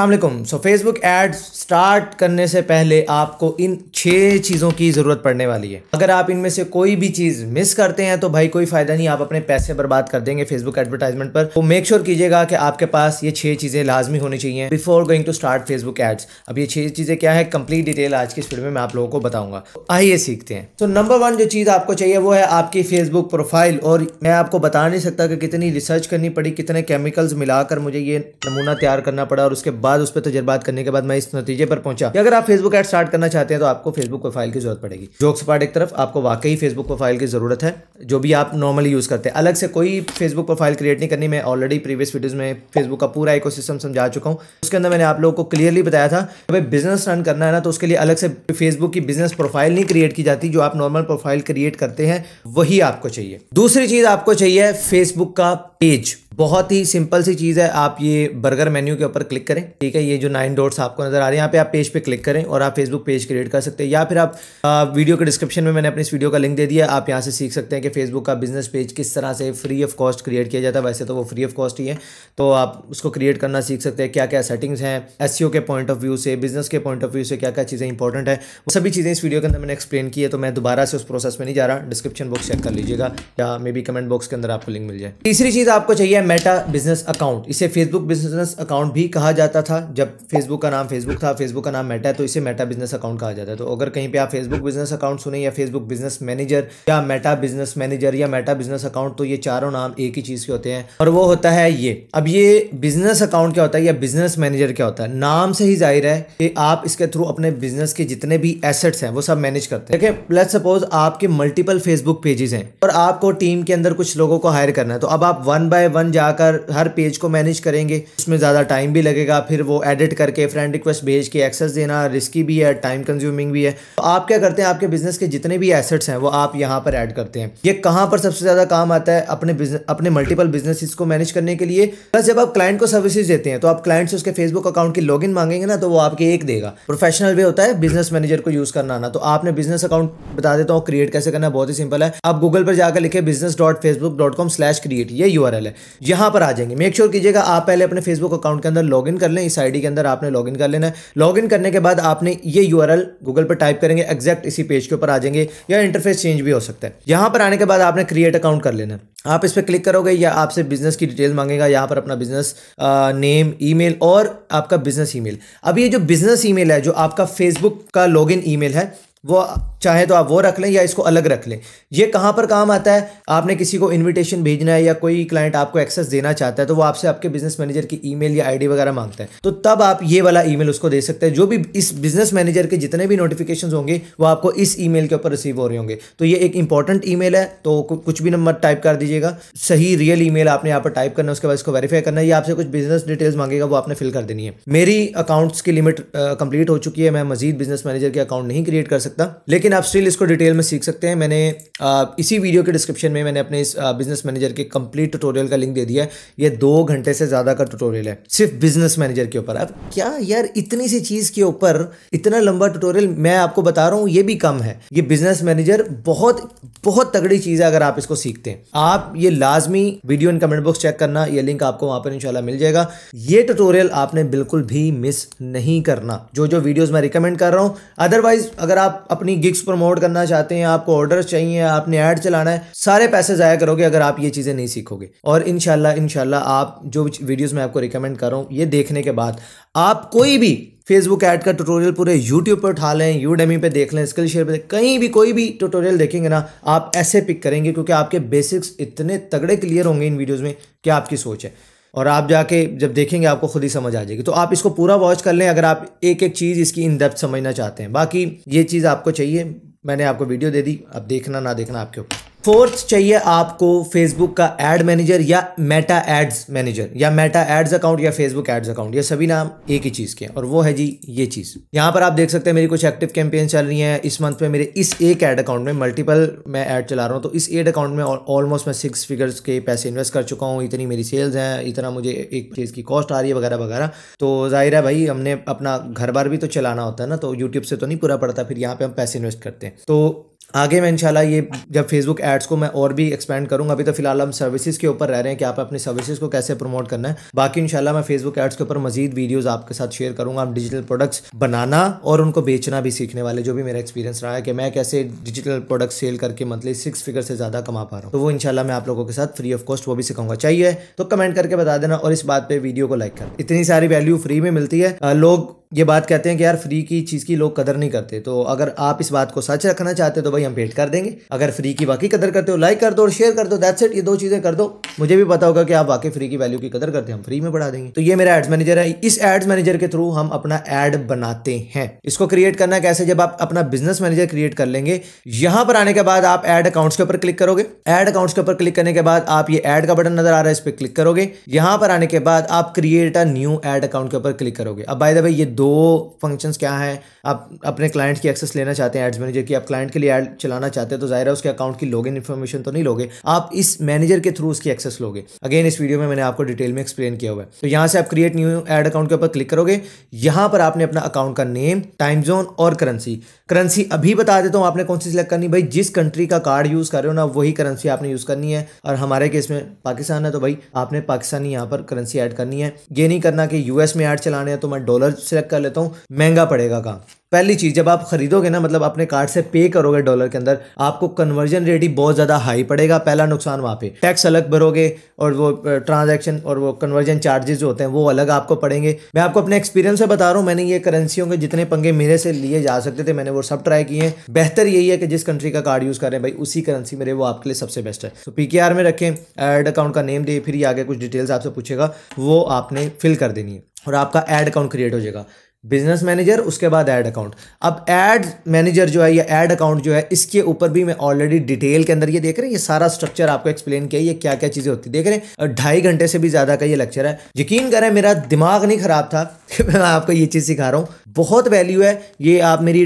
अल्लाम सो Facebook ads start करने से पहले आपको इन छः चीज़ों की ज़रूरत पड़ने वाली है अगर आप इनमें से कोई भी चीज़ मिस करते हैं तो भाई कोई फ़ायदा नहीं आप अपने पैसे बर्बाद कर देंगे फेसबुक एडवर्टाइजमेंट पर तो मेक श्योर कीजिएगा कि आपके पास ये छः चीज़ें लाजमी होनी चाहिए before going to start Facebook ads अब ये छः चीज़ें क्या है कंप्लीट डिटेल आज की स्पीड में मैं आप लोगों को बताऊंगा तो आइए सीखते हैं तो नंबर वन जो चीज़ आपको चाहिए वो है आपकी फेसबुक प्रोफाइल और मैं आपको बता नहीं सकता कि कितनी रिसर्च करनी पड़ी कितने केमिकल्स मिलाकर मुझे ये नमूना तैयार करना पड़ा और उसके बाद उस पर तजर्बात करने के बाद मैं इस नतीजे पर पहुंचा कि अगर आप फेसबुक एड स्टार्ट करना चाहते हैं तो आपको फेसबुक प्रोफाइल की जरूरत पड़ेगी जोक्स पार्ट एक तरफ आपको वाकई फेसबुक प्रोफाइल की जरूरत है जो भी आप नॉर्मली यूज़ करते हैं अलग से कोई फेसबुक प्रोफाइल क्रिएट नहीं करनी मैं ऑलरेडी प्रीवियस वीडियोज में फेसबुक का पूरा इको समझा चुका हूँ उसके अंदर मैंने आप लोगों को क्लियरली बताया था भाई बिजनेस रन करना है ना तो उसके लिए अलग से फेसबुक की बिजनेस प्रोफाइल नहीं क्रिएट की जाती जो आप नॉर्मल प्रोफाइल क्रिएट करते हैं वही आपको चाहिए दूसरी चीज़ आपको चाहिए फेसबुक का पेज बहुत ही सिंपल सी चीज़ है आप ये बर्गर मेन्यू के ऊपर क्लिक करें ठीक है ये जो नाइन डॉट्स आपको नजर आ रहे हैं यहाँ पे आप पेज पे क्लिक करें और आप फेसबुक पेज क्रिएट कर सकते हैं या फिर आप आ, वीडियो के डिस्क्रिप्शन में मैंने अपनी इस वीडियो का लिंक दे दिया आप यहाँ से सीख सकते हैं कि फेसबुक का बिजनेस पेज किस तरह से फ्री ऑफ कॉस्ट क्रिएट किया जाता है वैसे तो वो फ्री ऑफ कॉस्ट ही है तो आप उसको क्रिएट करना सीख सकते हैं क्या क्या सेटिंग्स हैं एस e के पॉइंट ऑफ व्यू से बिजनेस के पॉइंट ऑफ व्यू से क्या क्या चीज़ें इंपॉर्टेंट है वो सभी चीज़ें इस वीडियो के अंदर मैंने एक्सप्लेन की है तो मैं दोबारा से उस प्रोसेस में नहीं जा रहा डिस्क्रिप्शन बॉक्स चेक कर लीजिएगा या मे बी कमेंट बॉक्स के अंदर आपको लिंक मिल जाए तीसरी चीज़ चीज़ आपको चाहिए मेटा बिजनेस अकाउंट इसे फेसबुक बिजनेस अकाउंट भी कहा जाता था जब फेसबुक का नाम फेसबुक था फेसबुक का नाम मेटा है तो इसे मेटा बिजनेस अकाउंट कहा जाता है तो अगर कहीं पे आप फेसबुक बिजनेस अकाउंट सुने या फेसबुक बिजनेस मैनेजर या मेटा बिजनेस मैनेजर या मेटा बिजनेस अकाउंट तो ये चारों नाम एक ही चीज़ के होते हैं और वो होता है ये अब ये बिजनेस अकाउंट क्या होता है या बिजनेस मैनेजर क्या होता है नाम से ही जाहिर है कि आप इसके थ्रू अपने बिजनेस के जितने भी एसेट्स हैं वो सब मैनेज करते हैं देखिए लेट्स सपोज आपके मल्टीपल फेसबुक पेजेस हैं और आपको टीम के अंदर कुछ लोगों को हायर करना है तो अब आप वन बाय वन जाकर हर पेज को मैनेज करेंगे उसमें ज़्यादा टाइम भी लगेगा फिर वो एडिट करके फ्रेंड रिक्वेस्ट भेज के एक्सेस देना रिस्की भी है टाइम कंज्यूमिंग भी है तो आप क्या करते हैं आपके बिजनेस के जितने भी एसेट्स हैं वो आप यहाँ पर ऐड करते हैं ये कहाँ पर सबसे ज़्यादा काम आता है अपने अपने मल्टीपल बिजनेस को मैनेज करने के लिए प्लस जब आप क्लाइंट को सर्विसेज देते हैं तो आप क्लाइंट से उसके फेसबुक अकाउंट की लॉग मांगेंगे ना तो वो आपके एक देगा प्रोफेशनल वे होता है बिजनेस मैनेजर को यूज़ करना आना तो आपने बिजनेस अकाउंट बता देता हूँ क्रिएट कैसे करना बहुत ही सिंपल है आप गूगल पर जाकर लिखे business dot Facebook dot com slash create ये यू यू है यहाँ पर आ जाएंगे मेक श्योर कीजिएगा आप पहले अपने फेसबुक अकाउंट के अंदर लॉग कर लें इस आई के अंदर आपने लॉग कर लेना है लॉग करने के बाद आपने ये यू गूगल पर टाइप करेंगे एक्जैक्ट इसी पेज के ऊपर आ जाएंगे या इंटरफेस चेंज भी हो सकता है यहाँ पर आने के बाद आपने क्रिएट अकाउंट कर लेना है आप इस पर क्लिक करोगे या आपसे बिजनेस की डिटेल मांगेगा यहाँ पर अपना बिजनेस नेम ईमेल और आपका बिजनेस ईमेल अब ये जो बिजनेस ईमेल है जो आपका फेसबुक का लॉगिन ईमेल है वो चाहे तो आप वो रख लें या इसको अलग रख लें ये कहाँ पर काम आता है आपने किसी को इनविटेशन भेजना है या कोई क्लाइंट आपको एक्सेस देना चाहता है तो वो आपसे आपके बिजनेस मैनेजर की ईमेल या आईडी वगैरह मांगता है तो तब आप ये वाला ईमेल उसको दे सकते हैं जो भी इस बिजनेस मैनेजर के जितने भी नोटिफिकेशन होंगे वो आपको इस ई के ऊपर रिसीव हो रहे होंगे तो ये एक इंपॉर्टेंट ई है तो कुछ भी नंबर टाइप कर दीजिएगा सही रियल ई आपने यहाँ पर टाइप करना उसके बाद इसको वेरीफाई करना है या आपसे कुछ बिजनेस डिटेल्स मांगेगा वो आपने फिल कर देनी है मेरी अकाउंट्स की लिमिट कंप्लीट हो चुकी है मैं मजीद बिजनेस मैनेजर के अकाउंट नहीं क्रिएट कर सकता लेकिन आप स्टिल इसको डिटेल में सीख सकते हैं मैंने इसी वीडियो के डिस्क्रिप्शन में मैंने अपने इस बिजनेस मैनेजर के कंप्लीट ट्यूटोरियल का लिंक दे दिया है ये दो घंटे से ज़्यादा का ट्यूटोरियल है सिर्फ बिजनेस मैनेजर के ऊपर अब क्या यार इतनी सी चीज़ के ऊपर इतना लंबा ट्यूटोरियल मैं आपको बता रहा हूँ ये भी कम है ये बिजनेस मैनेजर बहुत बहुत तगड़ी चीज़ है अगर आप इसको सीखते हैं आप ये लाजमी video in comment box check करना ये लिंक आपको वहां पर इनशाला मिल जाएगा ये ट्यूटोरियल आपने बिल्कुल भी मिस नहीं करना जो जो वीडियोज़ मैं रिकमेंड कर रहा हूँ अदरवाइज अगर आप अपनी गिग क्लिक्स प्रमोट करना चाहते हैं आपको ऑर्डर चाहिए आपने ऐड चलाना है सारे पैसे ज़ाया करोगे अगर आप ये चीज़ें नहीं सीखोगे और इन शाह आप जो वीडियोज़ मैं आपको रिकमेंड कर रहा हूँ ये देखने के बाद आप कोई भी फेसबुक ऐड का ट्यूटोरियल पूरे यूट्यूब पर उठा लें यूडेमी पे देख लें स्किल शेयर पर कहीं भी कोई भी ट्यूटोरियल देखेंगे ना आप ऐसे पिक करेंगे क्योंकि आपके बेसिक्स इतने तगड़े क्लियर होंगे इन वीडियोज़ में क्या आपकी सोच है और आप जाके जब देखेंगे आपको खुद ही समझ आ जाएगी तो आप इसको पूरा वॉच कर लें अगर आप एक एक चीज़ इसकी इन डेप्थ समझना चाहते हैं बाकी ये चीज़ आपको चाहिए मैंने आपको वीडियो दे दी आप देखना ना देखना आपके ऊपर फोर्थ चाहिए आपको फेसबुक का एड मैनेजर या मेटा एड्स मैनेजर या मेटा एड्स अकाउंट या फेसबुक एड्स अकाउंट ये सभी नाम एक ही चीज़ के हैं और वो है जी ये चीज़ यहाँ पर आप देख सकते हैं मेरी कुछ एक्टिव कैंपेन चल रही हैं इस मंथ में मेरे इस एक एड अकाउंट में मल्टीपल मैं ऐड चला रहा हूँ तो इस एड अकाउंट में ऑलमोस्ट मैं सिक्स फिगर्स के पैसे इन्वेस्ट कर चुका हूँ इतनी मेरी सेल्स हैं इतना मुझे एक चीज़ की कॉस्ट आ रही है वगैरह वगैरह तो जाहिर है भाई हमने अपना घर बार भी तो चलाना होता है ना तो यूट्यूब से तो नहीं पूरा पड़ता फिर यहाँ पे हम पैसे इन्वेस्ट करते हैं तो आगे मैं इंशाल्लाह ये जब फेसबुक एड्स को मैं और भी एक्सपेंड करूँगा अभी तो फिलहाल हम सर्विसेज के ऊपर रह रहे हैं कि आप अपनी सर्विसेज को कैसे प्रमोट करना है बाकी इंशाल्लाह मैं फेसबुक एड्स के ऊपर मजीद वीडियोस आपके साथ शेयर करूँगा आप डिजिटल प्रोडक्ट्स बनाना और उनको बेचना भी सीखने वाले जो भी मेरा एक्सपीरियंस रहा है कि मैं कैसे डिजिटल प्रोडक्ट्स सेल करके मंथली सिक्स फिगर से ज़्यादा कमा पा रहा हूँ तो वो इंशाल्लाह मैं आप लोगों के साथ फ्री ऑफ कॉस्ट वो भी सिखाऊंगा चाहिए तो कमेंट करके बता देना और इस बात पर वीडियो को लाइक करना इतनी सारी वैल्यू फ्री में मिलती है लोग ये बात कहते हैं कि यार फ्री की चीज़ की लोग कदर नहीं करते तो अगर आप इस बात को सच रखना चाहते तो भाई हम पेट कर देंगे अगर फ्री की वाकई कदर करते हो लाइक कर दो और शेयर कर दो दैट्स इट ये दो चीज़ें कर दो मुझे भी पता होगा कि आप वाकई फ्री की वैल्यू की कदर करते हैं हम फ्री में बढ़ा देंगे तो ये मेरा एड्स मैनेजर है इस एड्स मैनेजर के थ्रू हम अपना एड बनाते हैं इसको क्रिएट करना कैसे जब आप अपना बिजनेस मैनेजर क्रिएट कर लेंगे यहां पर आने के बाद आप एड अकाउंट्स के ऊपर क्लिक करोगे एड अकाउंट्स के ऊपर क्लिक करने के बाद आप ये एड का बटन नजर आ रहा है इस पर क्लिक करोगे यहां पर आने के बाद आप create a new ad account के ऊपर क्लिक करोगे अब बाय द वे ये दो फंक्शंस क्या हैं आप अपने क्लाइंट की एक्सेस लेना चाहते हैं एड्स मैनेजर की आप क्लाइंट के लिए एड चलाना चाहते हैं तो जाहिर है उसके अकाउंट की लॉगिन इन्फॉर्मेशन तो नहीं लोगे आप इस मैनेजर के थ्रू उसकी एक्सेस लोगे अगेन इस वीडियो में मैंने आपको डिटेल में एक्सप्लेन किया हुआ है तो यहाँ से आप क्रिएट न्यू एड अकाउंट के ऊपर क्लिक करोगे यहाँ पर आपने अपना अकाउंट का नेम टाइम जोन और करेंसी करेंसी अभी बता देता हूँ आपने कौन सी सिलेक्ट करनी भाई जिस कंट्री का कार्ड यूज़ कर रहे हो ना वही करेंसी आपने यूज़ करनी है और हमारे केस में पाकिस्तान है तो भाई आपने पाकिस्तानी यहाँ पर करेंसी ऐड करनी है ये नहीं करना कि यूएस में ऐड चलाने हैं तो मैं डॉलर सेलेक्ट चेक कर लेता हूँ महंगा पड़ेगा काम पहली चीज़ जब आप खरीदोगे ना मतलब अपने कार्ड से पे करोगे डॉलर के अंदर आपको कन्वर्जन रेट ही बहुत ज़्यादा हाई पड़ेगा पहला नुकसान वहां पे टैक्स अलग भरोगे और वो ट्रांजैक्शन और वो कन्वर्जन चार्जेस जो होते हैं वो अलग आपको पड़ेंगे मैं आपको अपने एक्सपीरियंस से बता रहा हूँ मैंने ये करेंसियों के जितने पंगे मेरे से लिए जा सकते थे मैंने वो सब ट्राई किए हैं बेहतर यही है कि जिस कंट्री का कार्ड यूज़ करें भाई उसी करेंसी मेरे वो आपके लिए सबसे बेस्ट है तो पी में रखें एड अकाउंट का नेम दिए फिर ये आगे कुछ डिटेल्स आपसे पूछेगा वो आपने फिल कर देनी है और आपका एड अकाउंट क्रिएट हो जाएगा बिजनेस मैनेजर उसके बाद एड अकाउंट अब एड मैनेजर जो है या एड अकाउंट जो है इसके ऊपर भी मैं ऑलरेडी डिटेल के अंदर ये देख रहे हैं ये सारा स्ट्रक्चर आपको एक्सप्लेन किया ये क्या क्या चीज़ें होती देख रहे हैं ढाई घंटे से भी ज़्यादा का ये लेक्चर है यकीन करें मेरा दिमाग नहीं ख़राब था कि मैं आपको ये चीज़ सिखा रहा हूँ बहुत वैल्यू है ये आप मेरी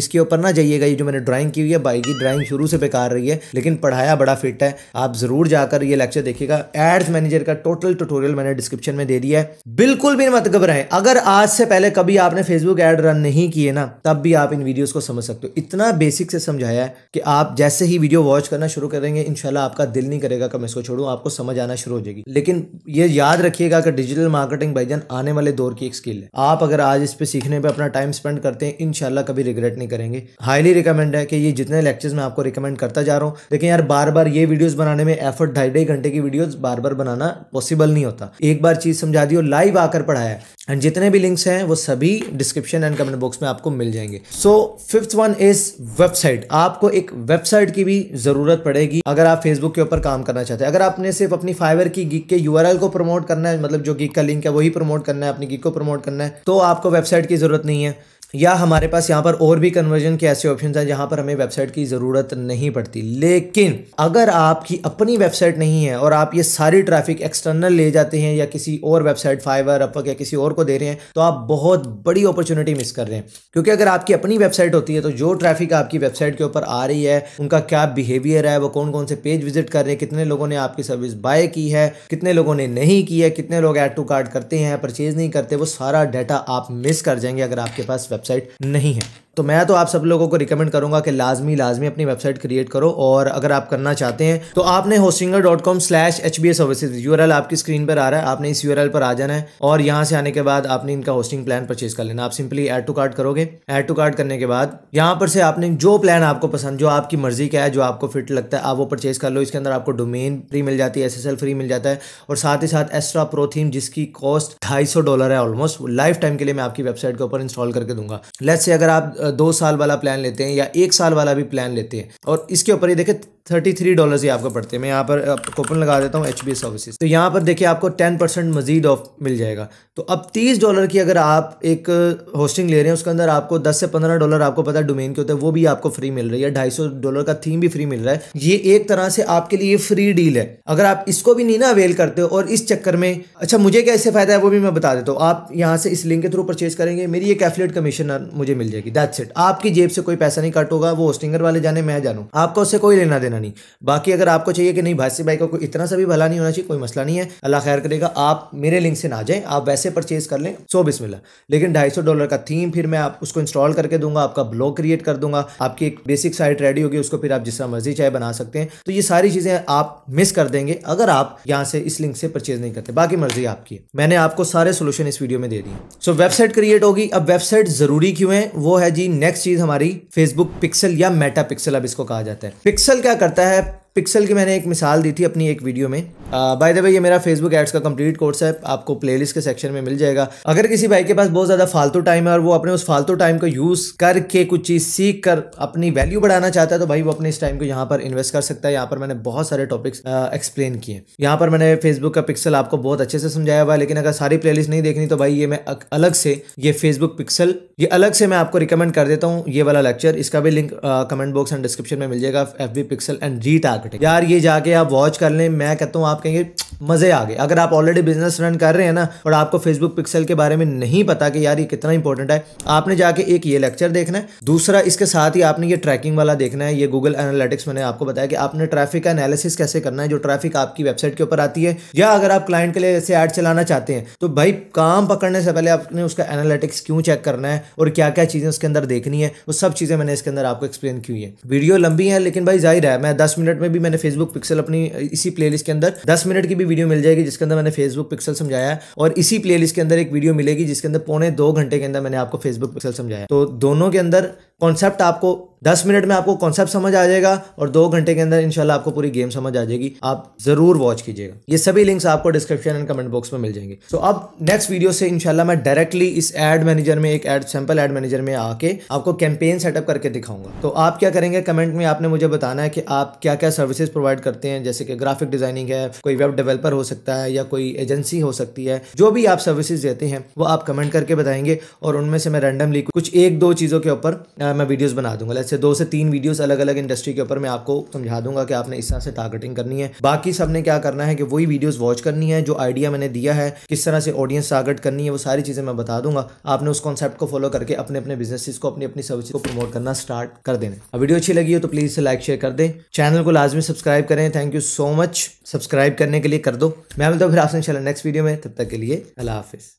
इसके ऊपर ना जाइएगा ये जो मैंने ड्राइंग की हुई है बाई की ड्राइंग शुरू से बेकार रही है लेकिन पढ़ाया बड़ा फिट है आप ज़रूर जाकर ये लेक्चर देखिएगा एड्स मैनेजर का टोटल ट्यूटोरियल मैंने डिस्क्रिप्शन में दे दिया है बिल्कुल भी मत घबराएं अगर आज से पहले कभी आपने फेसबुक एड रन नहीं किए ना तब भी आप इन वीडियोस को समझ सकते हो इतना बेसिक से समझाया है कि आप जैसे ही वीडियो वॉच करना शुरू करेंगे इनशाला आपका दिल नहीं करेगा कि मैं इसको छोड़ू आपको समझ आना शुरू हो जाएगी लेकिन ये याद रखिएगा कि डिजिटल मार्केटिंग भाईजान आने वाले दौर की एक स्किल है आप अगर आज इस पर सीखने पर अपना टाइम स्पेंड करते हैं इनशाला कभी रिग्रेट नहीं करेंगे हाईली रिकमेंड है कि ये जितने लेक्चर्स मैं आपको रिकमेंड करता जा रहा हूँ लेकिन यार बार बार ये वीडियोज बनाने में एफर्ट ढाई ढाई घंटे की वीडियोज बार बार बनाना पॉसिबल नहीं होता एक बार चीज समझा दी और लाइव आकर पढ़ाया एंड जितने भी लिंक्स हैं वो सभी भी डिस्क्रिप्शन एंड कमेंट बॉक्स में आपको मिल जाएंगे so fifth one is website आपको एक वेबसाइट की भी जरूरत पड़ेगी अगर आप फेसबुक के ऊपर काम करना चाहते हैं अगर आपने सिर्फ अपनी फाइवर की गिग के यू को प्रमोट करना है मतलब जो गिग का लिंक है वही प्रमोट करना है अपनी गिग को प्रमोट करना है तो आपको वेबसाइट की जरूरत नहीं है या हमारे पास यहाँ पर और भी कन्वर्जन के ऐसे ऑप्शन हैं जहाँ पर हमें वेबसाइट की ज़रूरत नहीं पड़ती लेकिन अगर आपकी अपनी वेबसाइट नहीं है और आप ये सारी ट्रैफिक एक्सटर्नल ले जाते हैं या किसी और वेबसाइट फाइवर अपक या किसी और को दे रहे हैं तो आप बहुत बड़ी अपॉर्चुनिटी मिस कर रहे हैं क्योंकि अगर आपकी अपनी वेबसाइट होती है तो जो ट्रैफिक आपकी वेबसाइट के ऊपर आ रही है उनका क्या बिहेवियर है वो कौन कौन से पेज विजिट कर रहे हैं कितने लोगों ने आपकी सर्विस बाय की है कितने लोगों ने नहीं की है कितने लोग एड टू कार्ड करते हैं परचेज नहीं करते वो सारा डाटा आप मिस कर जाएंगे अगर आपके पास वेबसाइट नहीं है तो मैं तो आप सब लोगों को रिकमेंड करूंगा कि लाजमी लाजमी अपनी वेबसाइट क्रिएट करो और अगर आप करना चाहते हैं तो आपने Hostinger dot com slash H B S services U R L आपकी स्क्रीन पर आ रहा है आपने इस यू आर एल पर आ जाना है और यहाँ से आने के बाद आपने इनका होस्टिंग प्लान परचेज कर लेना आप सिंपली एड टू कार्ड करोगे एड टू कार्ड करने के बाद यहाँ पर से आपने जो प्लान आपको पसंद जो आपकी मर्जी का है जो आपको फिट लगता है आप वो परचेज कर लो इसके अंदर आपको डोमेन फ्री मिल जाती है एस एस एल फ्री मिल जाता है और साथ ही साथ एस्ट्रा प्रो थीम जिसकी कॉस्ट ढाई सौ डॉलर है ऑलमोस्ट लाइफ टाइम के लिए मैं आपकी वेबसाइट के ऊपर इंस्टॉल करके दूंगा लेट से अगर आप दो साल वाला प्लान लेते हैं या एक साल वाला भी प्लान लेते हैं और इसके ऊपर ये देखें थर्टी थ्री डॉलर ही आपको पड़ते हैं मैं यहाँ पर कूपन लगा देता हूँ एच बी सर्विसेज तो यहाँ पर देखिए आपको टेन परसेंट मजीद ऑफ मिल जाएगा तो अब तीस डॉलर की अगर आप एक होस्टिंग ले रहे हैं उसके अंदर आपको दस से पंद्रह डॉलर आपको पता है डोमेन के होते हैं वो भी आपको फ्री मिल रही है ढाई सौ डॉलर का थीम भी फ्री मिल रहा है ये एक तरह से आपके लिए फ्री डील है अगर आप इसको भी नहीं ना अवेल करते हो और इस चक्कर में अच्छा मुझे क्या इससे फ़ायदा है वो भी मैं बता देता हूँ आप यहाँ से इस लिंक के थ्रू परचेज करेंगे मेरी एक कैफलेट कमीशन मुझे मिल जाएगी दैट्स इट आपकी जेब से कोई पैसा नहीं कट होगा वो होस्टिंगर वाले जाने मैं जानूँ आपका उससे कोई लेना देना करना नहीं बाकी अगर आपको चाहिए कि नहीं भाषी भाई का कोई इतना सा भी भला नहीं होना चाहिए कोई मसला नहीं है अल्लाह खैर करेगा आप मेरे लिंक से ना जाएं आप वैसे परचेज कर लें सो बिस्मिल्ला लेकिन ढाई डॉलर का थीम फिर मैं आप उसको इंस्टॉल करके दूंगा आपका ब्लॉग क्रिएट कर दूंगा आपकी एक बेसिक साइट रेडी होगी उसको फिर आप जिसका मर्जी चाहे बना सकते हैं तो ये सारी चीज़ें आप मिस कर देंगे अगर आप यहाँ से इस लिंक से परचेज नहीं करते बाकी मर्जी आपकी है मैंने आपको सारे सोल्यूशन इस वीडियो में दे दी सो वेबसाइट क्रिएट होगी अब वेबसाइट जरूरी क्यों है वो है जी नेक्स्ट चीज़ हमारी फेसबुक पिक्सल या मेटा पिक्सल अब इसको कहा जाता है पिक्सल क्या करता है पिक्सल की मैंने एक मिसाल दी थी अपनी एक वीडियो में बाय द वे ये मेरा फेसबुक एड्स का कंप्लीट कोर्स है आपको प्लेलिस्ट के सेक्शन में मिल जाएगा अगर किसी भाई के पास बहुत ज़्यादा फालतू टाइम है और वो अपने उस फालतू टाइम को यूज़ करके कुछ चीज़ सीख कर अपनी वैल्यू बढ़ाना चाहता है तो भाई वो अपने इस टाइम को यहाँ पर इन्वेस्ट कर सकता है यहाँ पर मैंने बहुत सारे टॉपिक्स एक्सप्लेन uh, किए यहाँ पर मैंने फेसबुक का पिक्सल आपको बहुत अच्छे से समझाया हुआ है लेकिन अगर सारी प्लेलिस्ट नहीं देखनी तो भाई ये मैं अलग से ये फेसबुक पिक्सल ये अलग से मैं आपको रिकमेंड कर देता हूँ ये वाला लेक्चर इसका भी link comment box and description में मिल जाएगा F B pixel and re यार ये जाके आप वॉच कर लें मैं कहता हूँ आप आप कहेंगे मज़े आ गए अगर आप ऑलरेडी बिजनेस रन कर रहे हैं ना और आपको फेसबुक पिक्सल के बारे में नहीं पता कि यार ये कितना इंपॉर्टेंट है आपने जाके एक ये लेक्चर देखना है दूसरा इसके साथ ही आपने ये ट्रैकिंग वाला देखना है ये गूगल एनालिटिक्स मैंने आपको बताया कि आपने ट्रैफिक का एनालिसिस कैसे करना है जो ट्रैफिक आपकी वेबसाइट के ऊपर आती है या अगर आप क्लाइंट के लिए ऐसे ऐड चलाना चाहते हैं तो भाई काम पकड़ने से पहले आपने उसका एनालिटिक्स क्यों चेक करना है और क्या क्या चीज़ें उसके अंदर देखनी है वो सब चीज़ें मैंने इसके अंदर आपको एक्सप्लेन की हुई है वीडियो लंबी है लेकिन भाई जाहिर है मैं दस मिनट में भी मैंने फेसबुक पिक्सल अपनी इसी प्लेलिस्ट के अंदर दस मिनट की भी वीडियो मिल जाएगी जिसके अंदर मैंने फेसबुक पिक्सल समझाया और इसी प्ले के अंदर एक वीडियो मिलेगी जिसके अंदर पौने दो घंटे के अंदर मैंने आपको फेसबुक पिक्सल समझाया तो दोनों के अंदर कॉन्सेप्ट आपको दस मिनट में आपको कॉन्सेप्ट समझ आ जाएगा और दो घंटे के अंदर इनशाला आपको पूरी गेम समझ आ जाएगी आप जरूर वॉच कीजिएगा ये सभी लिंक्स आपको डिस्क्रिप्शन एंड कमेंट बॉक्स में मिल जाएंगे तो so, अब नेक्स्ट वीडियो से इनशाला मैं डायरेक्टली इस एड मैनेजर में एक एड सैंपल एड मैनेजर में आके आपको कैंपेन सेटअप करके दिखाऊंगा तो आप क्या करेंगे कमेंट में आपने मुझे बताना है कि आप क्या क्या सर्विसेज प्रोवाइड करते हैं जैसे कि ग्राफिक डिजाइनिंग है कोई वेब डेवलपर हो सकता है या कोई एजेंसी हो सकती है जो भी आप सर्विसेज देते हैं वो आप कमेंट करके बताएंगे और उनमें से मैं रैंडमली कुछ एक दो चीज़ों के ऊपर मैं वीडियोज़ बना दूंगा जैसे दो से तीन वीडियो अलग अलग इंडस्ट्री के ऊपर मैं आपको समझा दूंगा कि आपने इस तरह से टारगेटिंग करनी है बाकी सबने क्या करना है कि वही वीडियोज़ वॉच करनी है जो आइडिया मैंने दिया है किस तरह से ऑडियंस टारगेट करनी है वो सारी चीज़ें मैं बता दूंगा आपने उस कॉन्सेप्ट को फॉलो करके अपने अपने बिजनेसिस को अपनी अपनी सर्विस को प्रमोट करना स्टार्ट कर देना वीडियो अच्छी लगी हो तो प्लीज़ लाइक शेयर कर दें चैनल को लाजमी सब्सक्राइब करें thank you so much subscribe subscribe करने के लिए कर दो मैं मिलता हूँ फिर आपसे इंशाल्लाह नेक्स्ट वीडियो में तब तक के लिए अल्लाह हाफिज़